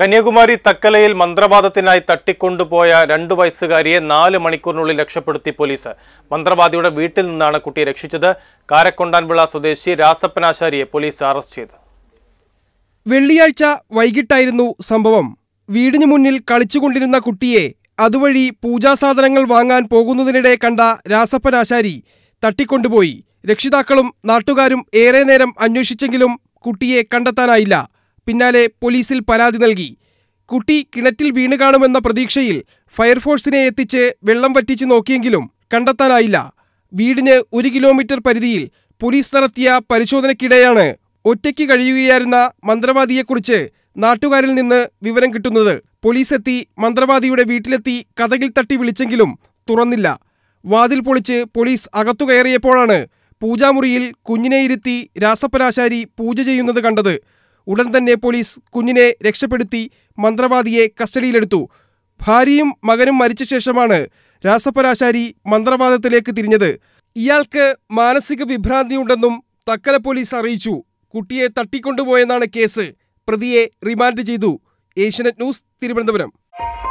കന്യാകുമാരി തക്കലയിൽ മന്ത്രവാദത്തിനായി തട്ടിക്കൊണ്ടുപോയ രണ്ടു വയസ്സുകാരിയെ നാല് മണിക്കൂറിനുള്ളിൽ രക്ഷപ്പെടുത്തി പോലീസ് മന്ത്രവാദിയുടെ വീട്ടിൽ നിന്നാണ് കുട്ടിയെ രക്ഷിച്ചത് കാരക്കൊണ്ടാൻവിള സ്വദേശി രാസപ്പനാശാരിയെ പോലീസ് അറസ്റ്റ് ചെയ്തു വെള്ളിയാഴ്ച വൈകിട്ടായിരുന്നു സംഭവം വീടിനു മുന്നിൽ കളിച്ചുകൊണ്ടിരുന്ന കുട്ടിയെ അതുവഴി പൂജാസാധനങ്ങൾ വാങ്ങാൻ പോകുന്നതിനിടെ കണ്ട രാസപ്പനാശാരി തട്ടിക്കൊണ്ടുപോയി രക്ഷിതാക്കളും നാട്ടുകാരും ഏറെ നേരം അന്വേഷിച്ചെങ്കിലും കുട്ടിയെ കണ്ടെത്താനായില്ല പിന്നാലെ പോലീസിൽ പരാതി നൽകി കുട്ടി കിണറ്റിൽ വീണ് കാണുമെന്ന പ്രതീക്ഷയിൽ ഫയർഫോഴ്സിനെ എത്തിച്ച് വെള്ളം വറ്റിച്ച് നോക്കിയെങ്കിലും കണ്ടെത്താനായില്ല വീടിന് ഒരു കിലോമീറ്റർ പരിധിയിൽ പോലീസ് നടത്തിയ പരിശോധനയ്ക്കിടെയാണ് ഒറ്റയ്ക്ക് കഴിയുകയായിരുന്ന മന്ത്രവാദിയെക്കുറിച്ച് നാട്ടുകാരിൽ നിന്ന് വിവരം കിട്ടുന്നത് പോലീസ് എത്തി മന്ത്രവാദിയുടെ വീട്ടിലെത്തി കഥകിൽ തട്ടി വിളിച്ചെങ്കിലും തുറന്നില്ല വാതിൽ പൊളിച്ച് പോലീസ് അകത്തു കയറിയപ്പോഴാണ് പൂജാമുറിയിൽ കുഞ്ഞിനെ ഇരുത്തി രാസപരാശാരി പൂജ ചെയ്യുന്നത് കണ്ടത് ഉടൻ തന്നെ പോലീസ് കുഞ്ഞിനെ രക്ഷപ്പെടുത്തി മന്ത്രവാദിയെ കസ്റ്റഡിയിലെടുത്തു ഭാര്യയും മകനും മരിച്ച ശേഷമാണ് രാസപരാശാരി മന്ത്രവാദത്തിലേക്ക് തിരിഞ്ഞത് ഇയാൾക്ക് മാനസിക വിഭ്രാന്തിയുണ്ടെന്നും തക്കല പോലീസ് അറിയിച്ചു കുട്ടിയെ തട്ടിക്കൊണ്ടുപോയെന്നാണ് കേസ് പ്രതിയെ റിമാൻഡ് ചെയ്തു ഏഷ്യനെറ്റ് ന്യൂസ് തിരുവനന്തപുരം